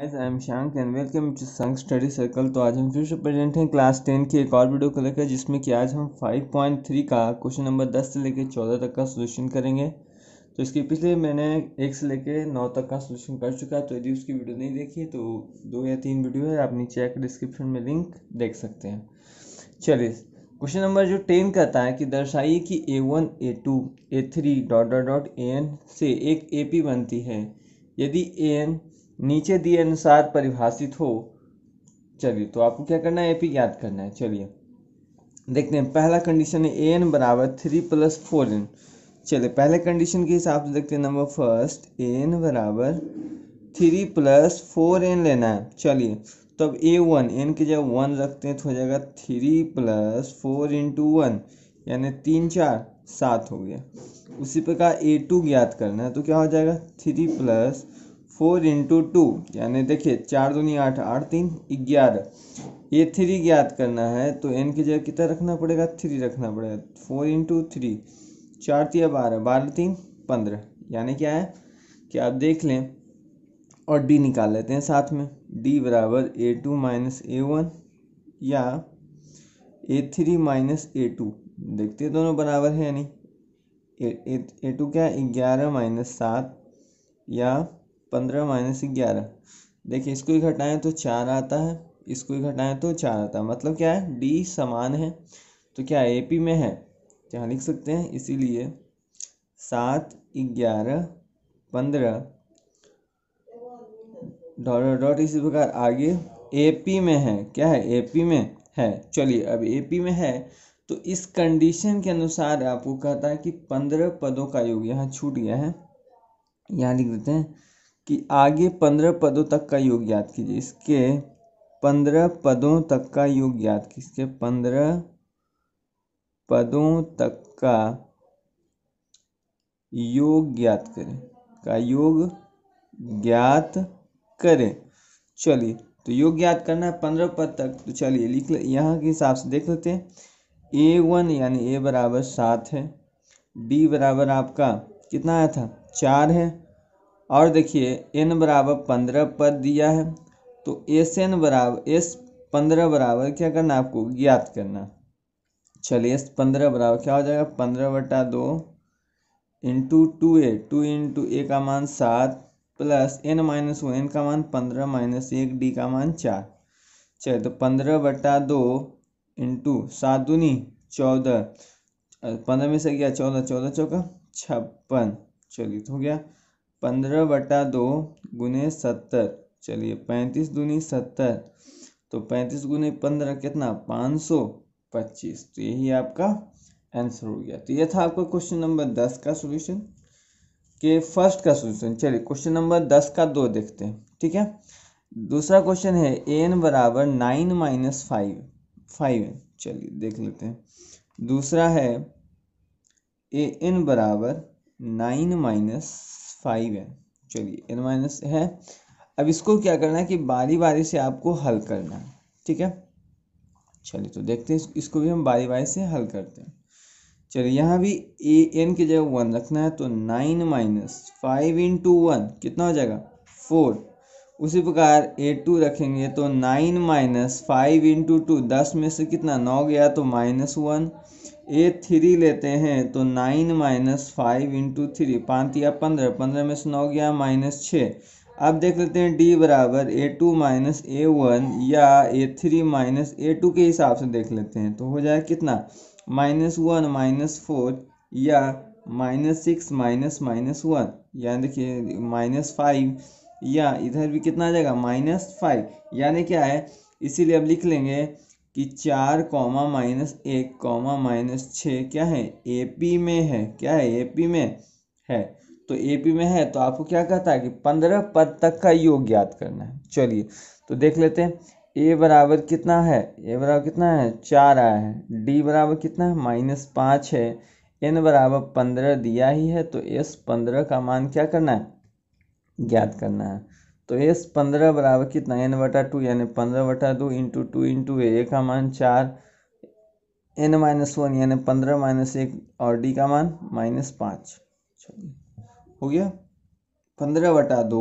as I am Shank and welcome to Sang study circle तो आज हम फिर से प्रेजेंट हैं क्लास टेन की एक और वीडियो को लेकर जिसमें कि आज हम 5.3 का क्वेश्चन नंबर 10 से लेकर 14 तक का सोल्यूशन करेंगे तो इसके पिछले मैंने एक से लेकर नौ तक का सोल्यूशन कर चुका है तो यदि उसकी वीडियो नहीं देखी है तो दो या तीन वीडियो है आप नीचे आकर डिस्क्रिप्शन में लिंक देख सकते हैं चलिए क्वेश्चन नंबर जो टेन कहता है कि दर्शाइए कि a one a two a three dot dot dot a n से एक ए पी बनती है यदि ए एन नीचे दिए अनुसार परिभाषित हो चलिए तो आपको क्या करना है ए पी याद करना है चलिए देखते हैं पहला कंडीशन है ए एन बराबर थ्री प्लस फोर एन चलिए पहले कंडीशन के हिसाब से देखते हैं नंबर फर्स्ट ए एन बराबर थ्री प्लस फोर एन लेना है चलिए तो अब ए वन एन के जब वन रखते हैं तो हो जाएगा three plus four into one यानी तीन चार सात हो गया उसी प्रकार ए टू ज्ञात करना है तो क्या हो जाएगा three plus four into two यानी देखिए चार दूनी आठ आठ तीन ग्यारह ये थ्री ज्ञात करना है तो एन की जगह कितना रखना पड़ेगा थ्री रखना पड़ेगा फोर इंटू थ्री चार तीन बारह बारह तीन पंद्रह यानी क्या है कि आप देख लें और डी निकाल लेते हैं साथ में डी बराबर a two minus a one या a three minus a two देखते हैं दोनों बराबर है यानी ए टू क्या है ग्यारह माइनस सात या पंद्रह माइनस ग्यारह देखिए इसको ही घटाएं तो चार आता है इसको ही घटाएं तो चार आता है मतलब क्या है डी समान है तो क्या ए पी में है क्या लिख सकते हैं इसीलिए सात ग्यारह पंद्रह डॉट डॉट इसी प्रकार आगे ए पी में है क्या है ए पी में है चलिए अब ए पी में है तो इस कंडीशन के अनुसार आपको कहता है कि पंद्रह पदों का योग यहाँ छूट गया है यहाँ लिख देते हैं कि आगे पंद्रह पदों तक का योग ज्ञात कीजिए इसके पंद्रह पदों तक का योग ज्ञात कीजिए पंद्रह पदों तक का योग ज्ञात करें का योग ज्ञात करें चलिए तो योग ज्ञात करना है पंद्रह पद तक तो चलिए लिख ले यहाँ के हिसाब से देख लेते हैं ए वन यानी ए बराबर सात है बी बराबर आपका कितना आया था चार है और देखिए एन बराबर पंद्रह पद दिया है तो एस एन बराबर एस पंद्रह बराबर क्या करना आपको ज्ञात करना चलिए एस पंद्रह बराबर क्या हो जाएगा पंद्रह बटा दो into two a two into a का मान सात plus n minus one n का मान पंद्रह माइनस एक डी का मान चार चलिए तो पंद्रह बटा दो इंटू सात दूनी चौदह पंद्रह में से गया चौदह चौदह चौका छप्पन चलिए तो हो गया पंद्रह बटा दो गुने सत्तर चलिए पैंतीस दूनी सत्तर तो पैंतीस गुने पंद्रह कितना पाँच सौ पच्चीस तो यही आपका आंसर हो गया तो यह था आपका क्वेश्चन नंबर दस का सोल्यूशन के फर्स्ट का सोल्यूशन चलिए क्वेश्चन नंबर दस का दो देखते हैं ठीक है दूसरा क्वेश्चन है ए एन बराबर नाइन माइनस फाइव फाइव चलिए देख लेते हैं दूसरा है ए एन बराबर नाइन माइनस फाइव है चलिए एन माइनस है अब इसको क्या करना है कि बारी बारी से आपको हल करना है ठीक है चलिए तो देखते हैं इसको भी हम बारी बारी से हल करते हैं चलिए यहाँ भी ए एन की जगह वन रखना है तो nine minus five into one कितना हो जाएगा फोर उसी प्रकार ए टू रखेंगे तो nine minus five into two दस में से कितना नौ गया तो माइनस वन ए थ्री लेते हैं तो nine minus five into three पाँच या पंद्रह पंद्रह में से नौ गया माइनस छः अब देख लेते हैं डी बराबर a two minus a one या a three minus a two के हिसाब से देख लेते हैं तो हो जाए कितना माइनस वन माइनस फोर या minus six minus minus one यानी देखिए माइनस फाइव या इधर भी कितना आ जाएगा माइनस फाइव यानी क्या है इसीलिए अब लिख लेंगे कि चार कॉमा माइनस एक कॉमा माइनस छः क्या है पी में है क्या है पी में है तो पी में है तो आपको क्या कहता है कि पंद्रह पद तक का योग ज्ञात करना है चलिए तो देख लेते हैं ए बराबर कितना है ए बराबर कितना है चार आया है डी बराबर कितना है माइनस पाँच है एन बराबर पंद्रह दिया ही है तो एस पंद्रह का मान क्या करना है ज्ञात करना है तो एस पंद्रह बराबर कितना एन बटा टू यानी पंद्रह बटा दो इंटू टू इंटू ए का मान चार एन माइनस वन यानी पंद्रह माइनस एक और डी का मान माइनस पाँच चलिए हो गया पंद्रह बटा दो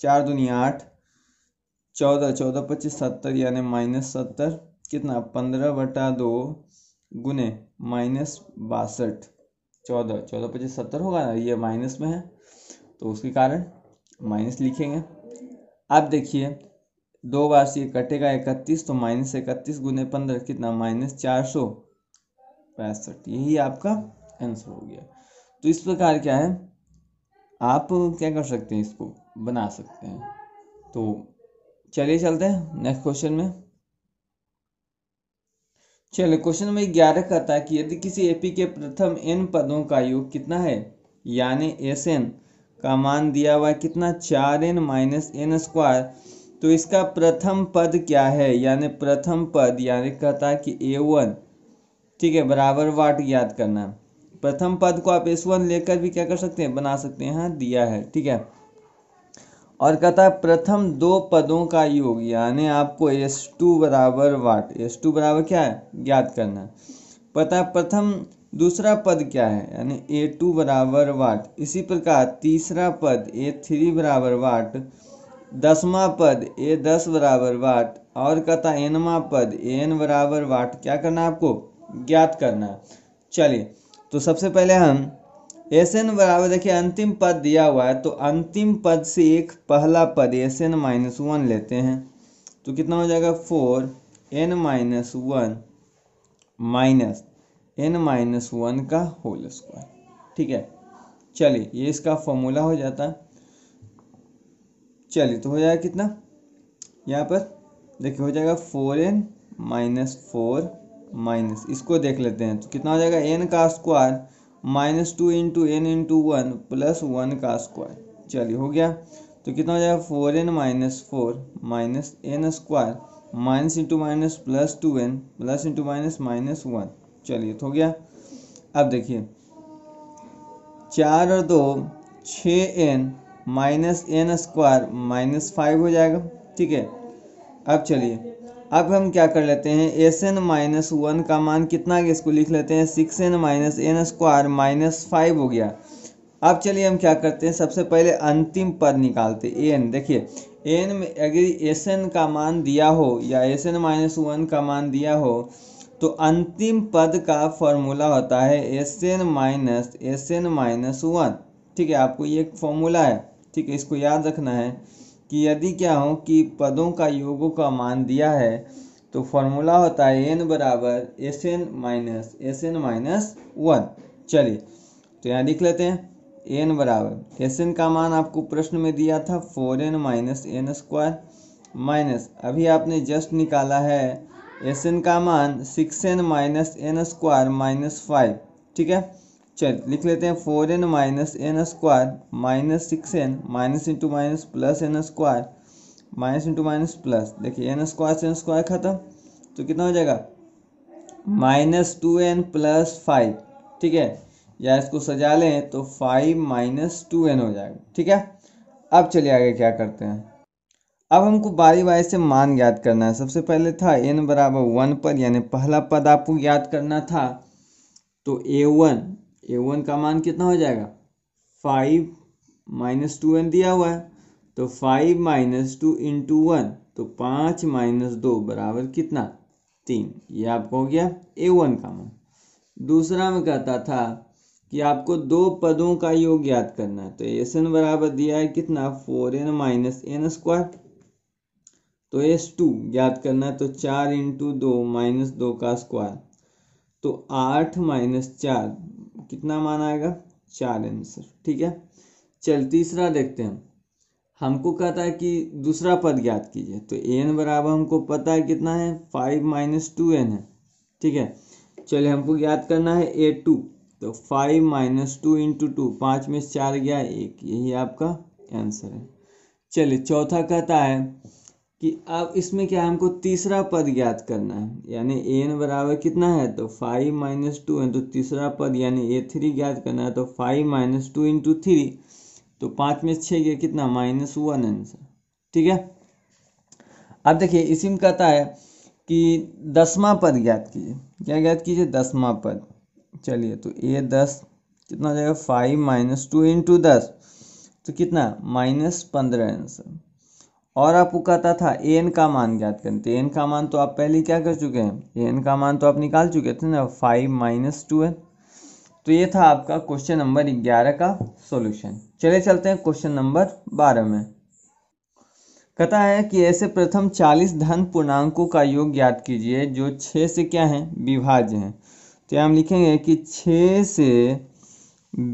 चार दुनिया आठ चौदह चौदह पच्चीस सत्तर यानी माइनस सत्तर कितना पंद्रह बटा दो गुने माइनस बासठ चौदह चौदह पच्चीस सत्तर होगा ना ये माइनस में है तो उसके कारण माइनस लिखेंगे अब देखिए दो बार से कटेगा इकतीस तो माइनस इकतीस गुने पंद्रह कितना माइनस चार सौ पैंसठ यही आपका आंसर हो गया तो इस प्रकार क्या है आप क्या कर सकते हैं इसको बना सकते हैं तो चलिए चलते हैं नेक्स्ट क्वेश्चन में चलिए क्वेश्चन नंबर ग्यारह कहता है कि यदि किसी एपी के प्रथम एन पदों का योग कितना है यानी एस एन का मान दिया हुआ है कितना चार एन माइनस एन स्क्वायर तो इसका प्रथम पद क्या है यानी प्रथम पद यानी कहता है कि ए वन ठीक है बराबर वाट याद करना प्रथम पद को आप एस वन लेकर भी क्या कर सकते हैं बना सकते हैं हाँ दिया है ठीक है और कहता है प्रथम दो पदों का योग यानी आपको एस टू बराबर वाट एस टू बराबर क्या है याद करना पता है प्रथम दूसरा पद क्या है यानी ए टू बराबर वाट इसी प्रकार तीसरा पद ए थ्री बराबर वाट दसवा पद ए दस बराबर वाट और कथा एनवा पद एन बराबर वाट क्या करना है आपको ज्ञात करना है चलिए तो सबसे पहले हम एस एन बराबर देखिए अंतिम पद दिया हुआ है तो अंतिम पद से एक पहला पद एस एन माइनस वन लेते हैं तो कितना हो जाएगा four n minus one minus n minus one का होल स्क्वायर ठीक है चलिए ये इसका फॉर्मूला हो जाता चलिए तो हो जाएगा कितना यहाँ पर देखिए हो जाएगा four n minus four minus इसको देख लेते हैं तो कितना हो जाएगा एन का square minus two into n into one plus one का स्क्वायर चलिए हो गया तो कितना हो जाएगा four n minus four minus n square minus into minus plus two n plus into minus minus one चलिए तो हो गया अब देखिए चार और दो छ n minus n square minus five हो जाएगा ठीक है अब चलिए अब हम क्या कर लेते हैं एस एन माइनस वन का मान कितना गया इसको लिख लेते हैं six n minus n square minus five हो गया अब चलिए हम क्या करते हैं सबसे पहले अंतिम पद निकालते एन देखिए एन में अगर एस एन का मान दिया हो या एस एन माइनस वन का मान दिया हो तो अंतिम पद का फॉर्मूला होता है s n minus s n minus one ठीक है आपको ये एक फॉर्मूला है ठीक है इसको याद रखना है कि यदि क्या हो कि पदों का योगों का मान दिया है तो फॉर्मूला होता है एन बराबर s n minus s n minus one चलिए तो यहाँ लिख लेते हैं एन बराबर एस एन का मान आपको प्रश्न में दिया था four n minus n square minus अभी आपने जस्ट निकाला है एस एन का मान six n minus n square minus five ठीक है चल लिख लेते हैं four n minus n square minus six n minus into minus plus n square minus into minus plus देखिए एन स्क्वायर से एन स्क्वायर खत्म तो कितना हो जाएगा minus two n plus five ठीक है या इसको सजा लें तो फाइव माइनस टू एन हो जाएगा ठीक है अब चलिए आगे क्या करते हैं अब हमको बारी बारी से मान ज्ञात करना है सबसे पहले था एन बराबर वन पर यानी पहला पद आपको ज्ञात करना था तो ए वन ए वन का मान कितना हो जाएगा फाइव माइनस टू एन दिया हुआ है तो five minus two into one तो पाँच माइनस दो बराबर कितना तीन ये आपको हो गया ए वन का मान दूसरा में कहता था कि आपको दो पदों का योग ज्ञात करना है तो एस एन बराबर दिया है कितना four n minus n square तो एस टू ज्ञात करना है तो चार इंटू दो माइनस दो का स्क्वायर तो आठ माइनस चार कितना मान आएगा चार आंसर ठीक है चल तीसरा देखते हैं हमको कहता है कि दूसरा पद ज्ञात कीजिए तो एन बराबर हमको पता है कितना है फाइव माइनस टू एन है ठीक है चलिए हमको ज्ञात करना है ए टू तो five minus two into two पाँच में चार गया एक यही आपका आंसर है चलिए चौथा कहता है कि अब इसमें क्या है हमको तीसरा पद ज्ञात करना है यानी ए एन बराबर कितना है तो फाइव माइनस टू है तो तीसरा पद यानी ए थ्री ज्ञात करना है तो five minus two into three तो पाँच में छः गया कितना माइनस वन आंसर ठीक है अब देखिए इसी में कहता है कि दसवां पद ज्ञात कीजिए क्या ज्ञात कीजिए दसवां पद चलिए तो ए दस कितना हो जाएगा फाइव माइनस टू इंटू दस तो कितना माइनस पंद्रह आंसर और आपको कहता था एन का मान ज्ञात करते तो एन का मान तो आप पहले क्या कर चुके हैं एन का मान तो आप निकाल चुके थे ना फाइव माइनस टू एन तो ये था आपका क्वेश्चन नंबर ग्यारह का सॉल्यूशन चले चलते हैं क्वेश्चन नंबर बारह में कहता है कि ऐसे प्रथम चालीस धन पूर्णांकों का योग ज्ञात कीजिए जो छः से क्या है विभाज्य हैं तो हम लिखेंगे कि छः से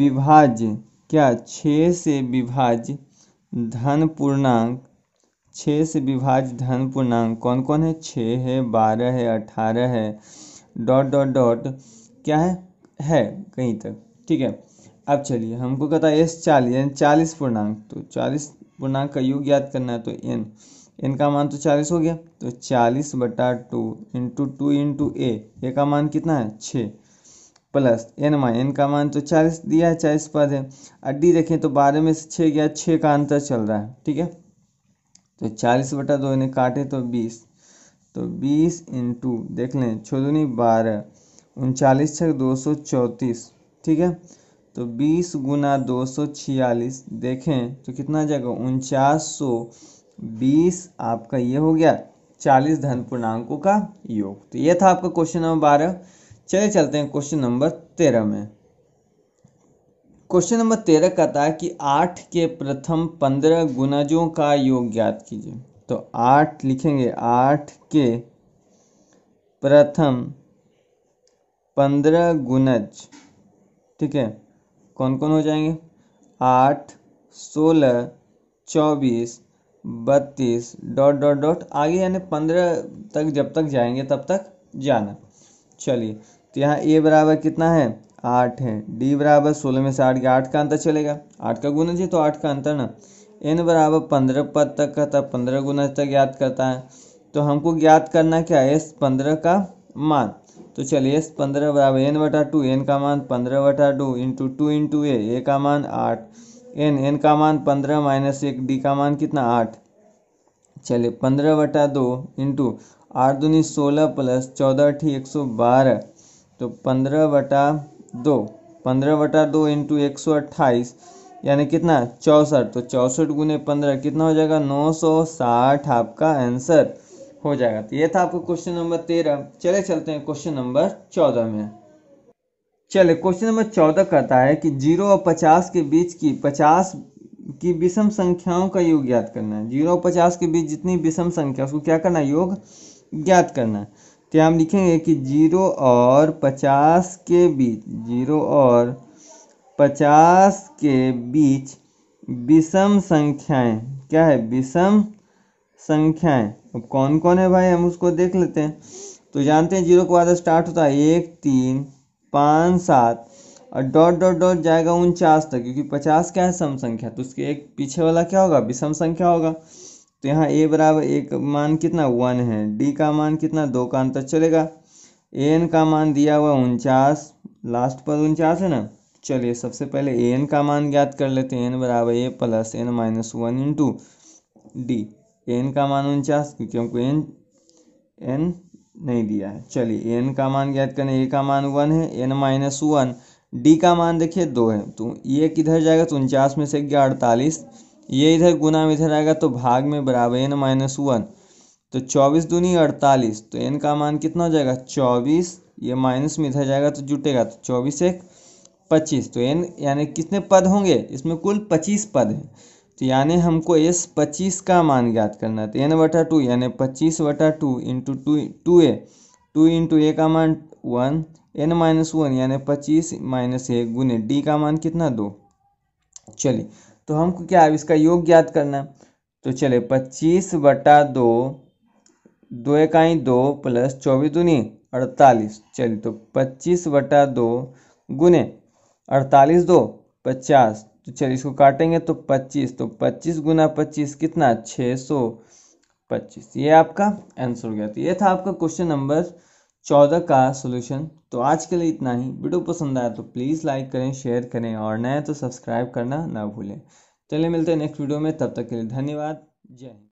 विभाज्य क्या छः से विभाज्य धन पूर्णांक छः से विभाजित धन पूर्णांक कौन कौन है छः है बारह है अठारह है डॉट डॉट डॉट क्या है है कहीं तक ठीक है अब चलिए हमको कहता है एस चालीस यानी चालीस पूर्णांक तो चालीस पूर्णांक का योग याद करना है तो एन एन का मान तो चालीस हो गया तो चालीस बटा two into two into a a का मान कितना है छः प्लस एन मान एन का मान तो चालीस दिया है चालीस पद है अड्डी देखें तो बारह में से छः गया छः का अंतर चल रहा है ठीक है तो चालीस बटा दो इन्हें काटें तो बीस तो बीस इंटू देख लें छोदनी बारह उनचालीस छः दो सौ चौंतीस ठीक है तो बीस गुना दो सौ छियालीस देखें तो कितना आ जाएगा उनचास सौ बीस आपका ये हो गया चालीस धन पूर्णांकों का योग तो ये था आपका क्वेश्चन नंबर बारह चले चलते हैं क्वेश्चन नंबर तेरह में क्वेश्चन नंबर तेरह कहता है कि आठ के प्रथम पंद्रह गुणजों का योग ज्ञात कीजिए तो आठ लिखेंगे आठ के प्रथम पंद्रह गुणज ठीक है कौन कौन हो जाएंगे आठ सोलह चौबीस बत्तीस डॉट डॉट डॉट आगे यानी पंद्रह तक जब तक जाएंगे तब तक जाना चलिए तो यहाँ ए बराबर कितना है आठ है डी बराबर सोलह में से आठ गया आठ का अंतर चलेगा आठ का गुना जी तो आठ का अंतर ना एन बराबर पंद्रह पद तक का था पंद्रह गुना तक ज्ञात करता है तो हमको ज्ञात करना क्या है एस पंद्रह का मान तो चलिए एस पंद्रह बराबर एन बटा टू एन का मान पंद्रह बटा two into two into a a का मान आठ एन एन का मान पंद्रह माइनस एक डी का मान कितना आठ चलिए पंद्रह बटा दो इंटू आठ दूनी सोलह प्लस चौदह अठी एक सौ बारह तो पंद्रह बटा दो पंद्रह बटा दो इंटू एक सौ अट्ठाईस यानी कितना चौंसठ तो चौंसठ गुने पंद्रह कितना हो जाएगा नौ सौ साठ आपका आंसर हो जाएगा तो ये था आपको क्वेश्चन नंबर तेरह चले चलते हैं क्वेश्चन नंबर चौदह में चले क्वेश्चन नंबर चौदह कहता है कि जीरो और पचास के बीच की पचास की विषम संख्याओं का योग ज्ञात करना है जीरो और पचास के बीच जितनी विषम संख्या उसको क्या करना है योग ज्ञात करना है कि तो हम लिखेंगे कि जीरो और पचास के बीच जीरो और पचास के बीच विषम संख्याएं क्या है विषम संख्याएं अब कौन कौन है भाई हम उसको देख लेते हैं तो जानते हैं जीरो के बाद स्टार्ट होता है एक तीन पाँच सात और डॉट डॉट डॉट जाएगा उनचास तक क्योंकि पचास क्या है सम संख्या तो उसके एक पीछे वाला क्या होगा विषम संख्या होगा तो यहाँ ए बराबर एक मान कितना वन है डी का मान कितना दो का अंतर चलेगा एन का मान दिया हुआ उनचास लास्ट पर उनचास है ना चलिए सबसे पहले एन का मान ज्ञात कर लेते हैं एन बराबर a plus n minus one into d n का मान उनचास क्योंकि हमको एन एन नहीं दिया है चलिए एन का मान ज्ञात करें ए का मान वन है एन माइनस वन डी का मान देखिए दो है तो ये किधर जाएगा तो उनचास में से गया अड़तालीस ये इधर गुना में इधर आएगा तो भाग में बराबर एन माइनस वन तो चौबीस दूनी अड़तालीस तो एन का मान कितना हो जाएगा चौबीस ये माइनस में इधर जाएगा तो जुटेगा तो चौबीस एक पच्चीस तो एन यानी कितने पद होंगे इसमें कुल पच्चीस पद हैं तो यानी हमको एस पच्चीस का मान ज्ञात करना है तो एन वटा टू यानी पच्चीस वटा two into two two a two into a का मान वन एन माइनस वन यानी पच्चीस माइनस एक गुने डी का मान कितना दो चलिए तो हमको क्या है इसका योग ज्ञात करना है तो चले पच्चीस बटा दो दो इकाई दो प्लस चौबीस दूनी अड़तालीस चलिए तो पच्चीस बटा दो गुने अड़तालीस दो पचास तो चलिए इसको काटेंगे तो पच्चीस तो पच्चीस गुना पच्चीस कितना छः सौ पच्चीस ये आपका आंसर हो गया तो ये था आपका क्वेश्चन नंबर चौदह का सोल्यूशन तो आज के लिए इतना ही वीडियो पसंद आया तो प्लीज़ लाइक करें शेयर करें और नए तो सब्सक्राइब करना ना भूलें चलिए मिलते हैं नेक्स्ट वीडियो में तब तक के लिए धन्यवाद जय हिंद